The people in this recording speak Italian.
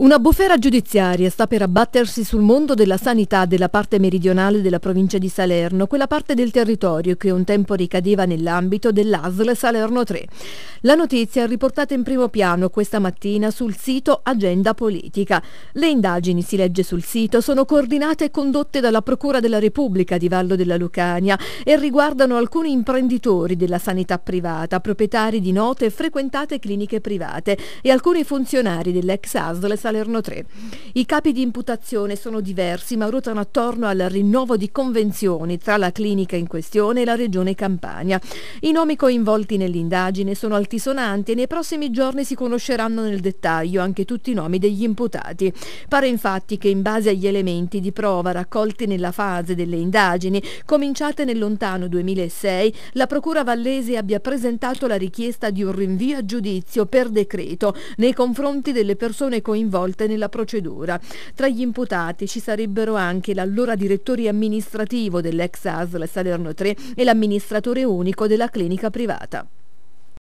Una bufera giudiziaria sta per abbattersi sul mondo della sanità della parte meridionale della provincia di Salerno, quella parte del territorio che un tempo ricadeva nell'ambito dell'ASL Salerno 3. La notizia è riportata in primo piano questa mattina sul sito Agenda Politica. Le indagini, si legge sul sito, sono coordinate e condotte dalla Procura della Repubblica di Vallo della Lucania e riguardano alcuni imprenditori della sanità privata, proprietari di note e frequentate cliniche private e alcuni funzionari dell'ex ASL Salerno Salerno 3. I capi di imputazione sono diversi ma ruotano attorno al rinnovo di convenzioni tra la clinica in questione e la regione Campania. I nomi coinvolti nell'indagine sono altisonanti e nei prossimi giorni si conosceranno nel dettaglio anche tutti i nomi degli imputati. Pare infatti che in base agli elementi di prova raccolti nella fase delle indagini, cominciate nel lontano 2006, la Procura Vallese abbia presentato la richiesta di un rinvio a giudizio per decreto nei confronti delle persone coinvolte coinvolte nella procedura. Tra gli imputati ci sarebbero anche l'allora direttore amministrativo dell'ex ASL Salerno 3 e l'amministratore unico della clinica privata.